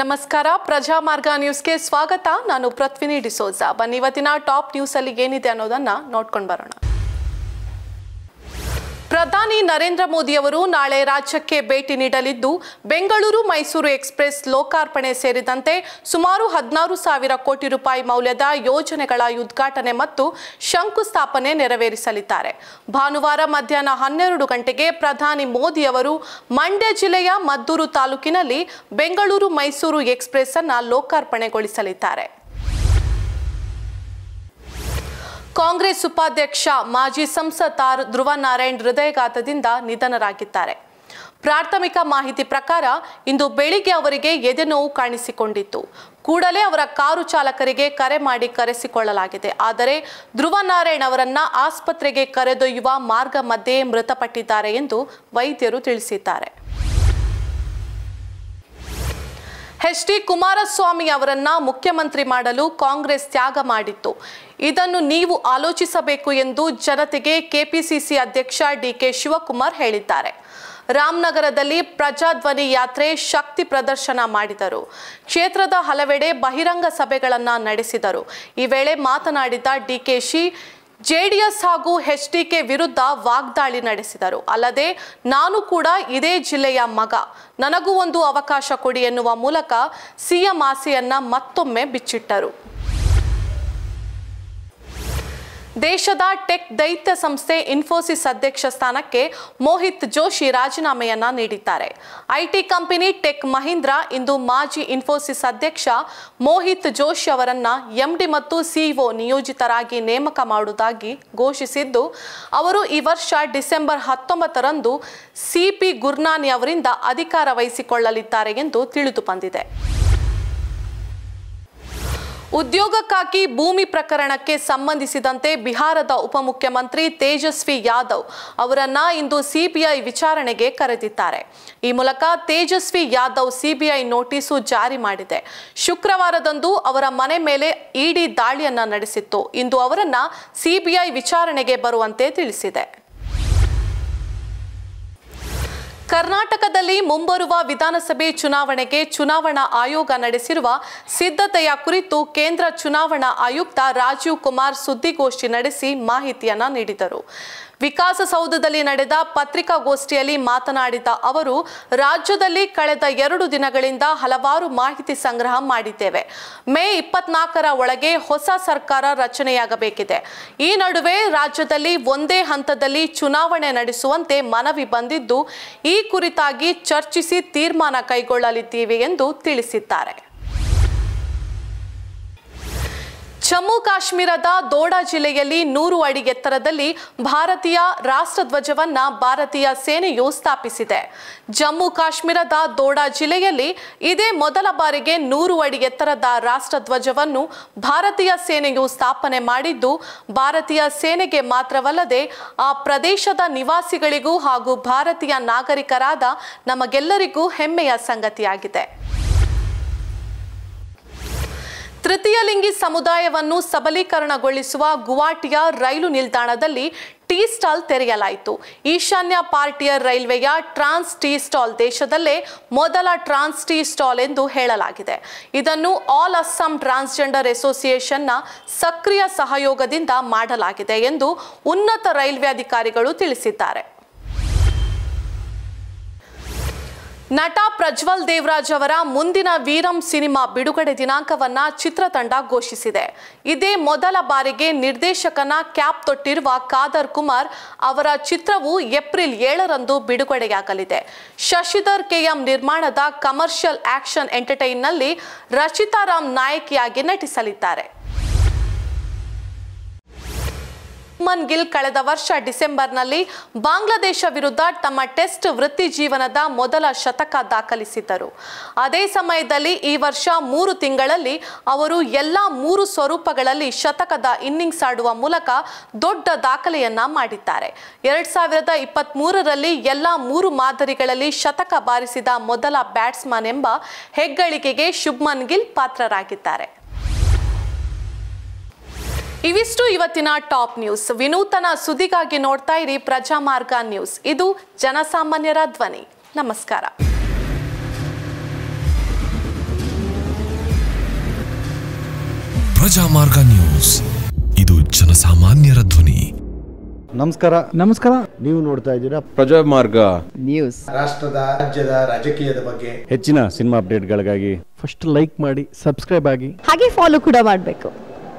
ನಮಸ್ಕಾರ ಪ್ರಜಾ ಮಾರ್ಗ ನ್ಯೂಸ್ಗೆ ಸ್ವಾಗತ ನಾನು ಪೃಥ್ವಿನಿ ಡಿಸೋಜಾ ಬನ್ನಿ ಇವತ್ತಿನ ಟಾಪ್ ನ್ಯೂಸಲ್ಲಿ ಏನಿದೆ ಅನ್ನೋದನ್ನು ನೋಡ್ಕೊಂಡು ಬರೋಣ ಪ್ರಧಾನಿ ನರೇಂದ್ರ ಮೋದಿ ಅವರು ನಾಳೆ ರಾಜ್ಯಕ್ಕೆ ಭೇಟಿ ನೀಡಲಿದ್ದು ಬೆಂಗಳೂರು ಮೈಸೂರು ಎಕ್ಸ್ಪ್ರೆಸ್ ಲೋಕಾರ್ಪಣೆ ಸೇರಿದಂತೆ ಸುಮಾರು ಹದಿನಾರು ಸಾವಿರ ಕೋಟಿ ರೂಪಾಯಿ ಮೌಲ್ಯದ ಯೋಜನೆಗಳ ಉದ್ಘಾಟನೆ ಮತ್ತು ಶಂಕುಸ್ಥಾಪನೆ ನೆರವೇರಿಸಲಿದ್ದಾರೆ ಭಾನುವಾರ ಮಧ್ಯಾಹ್ನ ಹನ್ನೆರಡು ಗಂಟೆಗೆ ಪ್ರಧಾನಿ ಮೋದಿ ಅವರು ಮಂಡ್ಯ ಜಿಲ್ಲೆಯ ಮದ್ದೂರು ತಾಲೂಕಿನಲ್ಲಿ ಬೆಂಗಳೂರು ಮೈಸೂರು ಎಕ್ಸ್ಪ್ರೆಸ್ ಅನ್ನು ಲೋಕಾರ್ಪಣೆಗೊಳಿಸಲಿದ್ದಾರೆ ಕಾಂಗ್ರೆಸ್ ಉಪಾಧ್ಯಕ್ಷ ಮಾಜಿ ಸಂಸದ ನಾರಾಯಣ್ ಹೃದಯಘಾತದಿಂದ ನಿಧನರಾಗಿದ್ದಾರೆ ಪ್ರಾಥಮಿಕ ಮಾಹಿತಿ ಪ್ರಕಾರ ಇಂದು ಬೆಳಿಗ್ಗೆ ಅವರಿಗೆ ಎದೆನೋವು ಕಾಣಿಸಿಕೊಂಡಿತ್ತು ಕೂಡಲೇ ಅವರ ಕಾರು ಚಾಲಕರಿಗೆ ಕರೆ ಮಾಡಿ ಕರೆಸಿಕೊಳ್ಳಲಾಗಿದೆ ಆದರೆ ನಾರಾಯಣ್ ಅವರನ್ನ ಆಸ್ಪತ್ರೆಗೆ ಕರೆದೊಯ್ಯುವ ಮಾರ್ಗ ಮಧ್ಯೆ ಮೃತಪಟ್ಟಿದ್ದಾರೆ ಎಂದು ವೈದ್ಯರು ತಿಳಿಸಿದ್ದಾರೆ ಎಚ್ ಡಿ ಕುಮಾರಸ್ವಾಮಿ ಅವರನ್ನ ಮುಖ್ಯಮಂತ್ರಿ ಮಾಡಲು ಕಾಂಗ್ರೆಸ್ ತ್ಯಾಗ ಮಾಡಿತ್ತು ಇದನ್ನು ನೀವು ಆಲೋಚಿಸಬೇಕು ಎಂದು ಜನತೆಗೆ ಕೆಪಿಸಿಸಿ ಅಧ್ಯಕ್ಷ ಡಿಕೆ ಶಿವಕುಮಾರ್ ಹೇಳಿದ್ದಾರೆ ರಾಮನಗರದಲ್ಲಿ ಪ್ರಜಾಧ್ವನಿ ಯಾತ್ರೆ ಶಕ್ತಿ ಪ್ರದರ್ಶನ ಮಾಡಿದರು ಕ್ಷೇತ್ರದ ಹಲವೆಡೆ ಬಹಿರಂಗ ಸಭೆಗಳನ್ನು ನಡೆಸಿದರು ಈ ವೇಳೆ ಮಾತನಾಡಿದ ಡಿಕೆಶಿ ಜೆಡಿಎಸ್ ಹಾಗೂ ಎಚ್ಡಿಕೆ ವಿರುದ್ಧ ವಾಗ್ದಾಳಿ ನಡೆಸಿದರು ಅಲ್ಲದೆ ನಾನು ಕೂಡ ಇದೇ ಜಿಲ್ಲೆಯ ಮಗ ನನಗೂ ಒಂದು ಅವಕಾಶ ಕೊಡಿ ಎನ್ನುವ ಮೂಲಕ ಸಿಎಂ ಆಸೆಯನ್ನ ಮತ್ತೊಮ್ಮೆ ಬಿಚ್ಚಿಟ್ಟರು ದೇಶದ ಟೆಕ್ ದೈತ್ಯ ಸಂಸ್ಥೆ ಇನ್ಫೋಸಿಸ್ ಅಧ್ಯಕ್ಷ ಸ್ಥಾನಕ್ಕೆ ಮೋಹಿತ್ ಜೋಶಿ ರಾಜೀನಾಮೆಯನ್ನ ನೀಡಿದ್ದಾರೆ ಐಟಿ ಕಂಪನಿ ಟೆಕ್ ಮಹೀಂದ್ರ ಇಂದು ಮಾಜಿ ಇನ್ಫೋಸಿಸ್ ಅಧ್ಯಕ್ಷ ಮೋಹಿತ್ ಜೋಶಿ ಅವರನ್ನ ಎಂಡಿ ಮತ್ತು ಸಿಇಒ ನಿಯೋಜಿತರಾಗಿ ನೇಮಕ ಮಾಡುವುದಾಗಿ ಘೋಷಿಸಿದ್ದು ಅವರು ಈ ವರ್ಷ ಡಿಸೆಂಬರ್ ಹತ್ತೊಂಬತ್ತರಂದು ಸಿಪಿ ಗುರ್ನಾನಿ ಅವರಿಂದ ಅಧಿಕಾರ ವಹಿಸಿಕೊಳ್ಳಲಿದ್ದಾರೆ ಎಂದು ತಿಳಿದು ಬಂದಿದೆ ಉದ್ಯೋಗಕ್ಕಾಗಿ ಭೂಮಿ ಪ್ರಕರಣಕ್ಕೆ ಸಂಬಂಧಿಸಿದಂತೆ ಬಿಹಾರದ ಉಪಮುಖ್ಯಮಂತ್ರಿ ತೇಜಸ್ವಿ ಯಾದವ್ ಅವರನ್ನ ಇಂದು ಸಿಬಿಐ ವಿಚಾರಣೆಗೆ ಕರೆದಿದ್ದಾರೆ ಈ ಮೂಲಕ ತೇಜಸ್ವಿ ಯಾದವ್ ಸಿಬಿಐ ನೋಟಿಸು ಜಾರಿ ಮಾಡಿದೆ ಶುಕ್ರವಾರದಂದು ಅವರ ಮನೆ ಮೇಲೆ ಇಡಿ ದಾಳಿಯನ್ನ ನಡೆಸಿತ್ತು ಇಂದು ಅವರನ್ನ ಸಿಬಿಐ ವಿಚಾರಣೆಗೆ ಬರುವಂತೆ ತಿಳಿಸಿದೆ ಕರ್ನಾಟಕದಲ್ಲಿ ಮುಂಬರುವ ವಿಧಾನಸಭೆ ಚುನಾವಣೆಗೆ ಚುನಾವಣಾ ಆಯೋಗ ನಡೆಸಿರುವ ಸಿದ್ಧತೆಯ ಕುರಿತು ಕೇಂದ್ರ ಚುನಾವಣಾ ಆಯುಕ್ತ ರಾಜೀವ್ ಕುಮಾರ್ ಸುದ್ದಿಗೋಷ್ಠಿ ನಡೆಸಿ ಮಾಹಿತಿಯನ್ನ ನೀಡಿದರು ವಿಕಾಸಸೌಧದಲ್ಲಿ ನಡೆದ ಪತ್ರಿಕಾಗೋಷ್ಠಿಯಲ್ಲಿ ಮಾತನಾಡಿದ ಅವರು ರಾಜ್ಯದಲ್ಲಿ ಕಳೆದ ಎರಡು ದಿನಗಳಿಂದ ಹಲವಾರು ಮಾಹಿತಿ ಸಂಗ್ರಹ ಮಾಡಿದ್ದೇವೆ ಮೇ ಇಪ್ಪತ್ನಾಲ್ಕರ ಒಳಗೆ ಹೊಸ ಸರ್ಕಾರ ರಚನೆಯಾಗಬೇಕಿದೆ ಈ ನಡುವೆ ರಾಜ್ಯದಲ್ಲಿ ಒಂದೇ ಹಂತದಲ್ಲಿ ಚುನಾವಣೆ ನಡೆಸುವಂತೆ ಮನವಿ ಬಂದಿದ್ದು ಈ ಕುರಿತಾಗಿ ಚರ್ಚಿಸಿ ತೀರ್ಮಾನ ಕೈಗೊಳ್ಳಲಿದ್ದೇವೆ ಎಂದು ತಿಳಿಸಿದ್ದಾರೆ ಜಮ್ಮು ಕಾಶ್ಮೀರದ ದೋಡಾ ಜಿಲ್ಲೆಯಲ್ಲಿ ನೂರು ಅಡಿ ಎತ್ತರದಲ್ಲಿ ಭಾರತೀಯ ರಾಷ್ಟ್ರಧ್ವಜವನ್ನ ಭಾರತೀಯ ಸೇನೆಯು ಸ್ಥಾಪಿಸಿದೆ ಜಮ್ಮು ಕಾಶ್ಮೀರದ ದೋಡಾ ಜಿಲ್ಲೆಯಲ್ಲಿ ಇದೇ ಮೊದಲ ಬಾರಿಗೆ ನೂರು ಅಡಿ ಎತ್ತರದ ರಾಷ್ಟ್ರಧ್ವಜವನ್ನು ಭಾರತೀಯ ಸೇನೆಯು ಸ್ಥಾಪನೆ ಮಾಡಿದ್ದು ಭಾರತೀಯ ಸೇನೆಗೆ ಮಾತ್ರವಲ್ಲದೆ ಆ ಪ್ರದೇಶದ ನಿವಾಸಿಗಳಿಗೂ ಹಾಗೂ ಭಾರತೀಯ ನಾಗರಿಕರಾದ ನಮಗೆಲ್ಲರಿಗೂ ಹೆಮ್ಮೆಯ ಸಂಗತಿಯಾಗಿದೆ ತೃತೀಯ ಲಿಂಗಿ ಸಮುದಾಯವನ್ನು ಸಬಲೀಕರಣಗೊಳಿಸುವ ಗುವಾಟಿಯ ರೈಲು ನಿಲ್ದಾಣದಲ್ಲಿ ಟೀ ಸ್ಟಾಲ್ ತೆರೆಯಲಾಯಿತು ಈಶಾನ್ಯ ಪಾರ್ಟಿಯ ರೈಲ್ವೆಯ ಟ್ರಾನ್ಸ್ ಟೀ ಸ್ಟಾಲ್ ದೇಶದಲ್ಲೇ ಮೊದಲ ಟ್ರಾನ್ಸ್ ಟೀ ಸ್ಟಾಲ್ ಎಂದು ಹೇಳಲಾಗಿದೆ ಇದನ್ನು ಆಲ್ ಅಸ್ಸಾಂ ಟ್ರಾನ್ಸ್ಜೆಂಡರ್ ಅಸೋಸಿಯೇಷನ್ನ ಸಕ್ರಿಯ ಸಹಯೋಗದಿಂದ ಮಾಡಲಾಗಿದೆ ಎಂದು ಉನ್ನತ ರೈಲ್ವೆ ಅಧಿಕಾರಿಗಳು ತಿಳಿಸಿದ್ದಾರೆ ನಟ ಪ್ರಜ್ವಲ್ ದೇವರಾಜ್ ಅವರ ಮುಂದಿನ ವೀರಂ ಸಿನಿಮಾ ಬಿಡುಗಡೆ ದಿನಾಂಕವನ್ನ ಚಿತ್ರತಂಡ ಘೋಷಿಸಿದೆ ಇದೇ ಮೊದಲ ಬಾರಿಗೆ ನಿರ್ದೇಶಕನ ಕ್ಯಾಪ್ ತೊಟ್ಟಿರುವ ಖಾದರ್ ಕುಮಾರ್ ಅವರ ಚಿತ್ರವು ಏಪ್ರಿಲ್ ಏಳರಂದು ಬಿಡುಗಡೆಯಾಗಲಿದೆ ಶಶಿಧರ್ ಕೆಎಂ ನಿರ್ಮಾಣದ ಕಮರ್ಷಿಯಲ್ ಆಕ್ಷನ್ ಎಂಟರ್ಟೈನ್ನಲ್ಲಿ ರಚಿತಾ ನಾಯಕಿಯಾಗಿ ನಟಿಸಲಿದ್ದಾರೆ ಉಸ್ಮಾನ್ ಗಿಲ್ ಕಳೆದ ವರ್ಷ ಡಿಸೆಂಬರ್ನಲ್ಲಿ ಬಾಂಗ್ಲಾದೇಶ ವಿರುದ್ಧ ತಮ್ಮ ಟೆಸ್ಟ್ ವೃತ್ತಿ ಜೀವನದ ಮೊದಲ ಶತಕ ದಾಖಲಿಸಿದ್ದರು ಅದೇ ಸಮಯದಲ್ಲಿ ಈ ವರ್ಷ ಮೂರು ತಿಂಗಳಲ್ಲಿ ಅವರು ಎಲ್ಲ ಮೂರು ಸ್ವರೂಪಗಳಲ್ಲಿ ಶತಕದ ಇನ್ನಿಂಗ್ಸ್ ಆಡುವ ಮೂಲಕ ದೊಡ್ಡ ದಾಖಲೆಯನ್ನ ಮಾಡಿದ್ದಾರೆ ಎರಡ್ ಸಾವಿರದ ಇಪ್ಪತ್ತ್ ಮೂರರಲ್ಲಿ ಎಲ್ಲ ಮೂರು ಮಾದರಿಗಳಲ್ಲಿ ಶತಕ ಬಾರಿಸಿದ ಮೊದಲ ಬ್ಯಾಟ್ಸ್ಮನ್ ಎಂಬ ಹೆಗ್ಗಳಿಕೆಗೆ ಶುಭ್ಮನ್ ಗಿಲ್ ಪಾತ್ರರಾಗಿದ್ದಾರೆ ಇವಿಷ್ಟು ಇವತ್ತಿನ ಟಾಪ್ ನ್ಯೂಸ್ ವಿನೂತನ ಸುದ್ದಿಗಾಗಿ ನೋಡ್ತಾ ಇರಿ ಪ್ರಜಾಮಾರ್ಗ ನ್ಯೂಸ್ ಇದು ಜನಸಾಮಾನ್ಯರ ಧ್ವನಿ ನಮಸ್ಕಾರ ಮಾರ್ಗ ನ್ಯೂಸ್ ಇದು ಜನಸಾಮಾನ್ಯರ ಧ್ವನಿ ನಮಸ್ಕಾರ ನಮಸ್ಕಾರ ನೀವು ನೋಡ್ತಾ ಇದ್ದೀರಾ ಪ್ರಜಾಮಾರ್ಗ ನ್ಯೂಸ್ ರಾಷ್ಟ್ರದ ರಾಜ್ಯದ ರಾಜಕೀಯದ ಬಗ್ಗೆ ಹೆಚ್ಚಿನ ಸಿನಿಮಾ ಅಪ್ಡೇಟ್ಗಳಿಗಾಗಿ ಫಸ್ಟ್ ಲೈಕ್ ಮಾಡಿ ಸಬ್ಸ್ಕ್ರೈಬ್ ಆಗಿ ಹಾಗೆ ಫಾಲೋ ಕೂಡ ಮಾಡಬೇಕು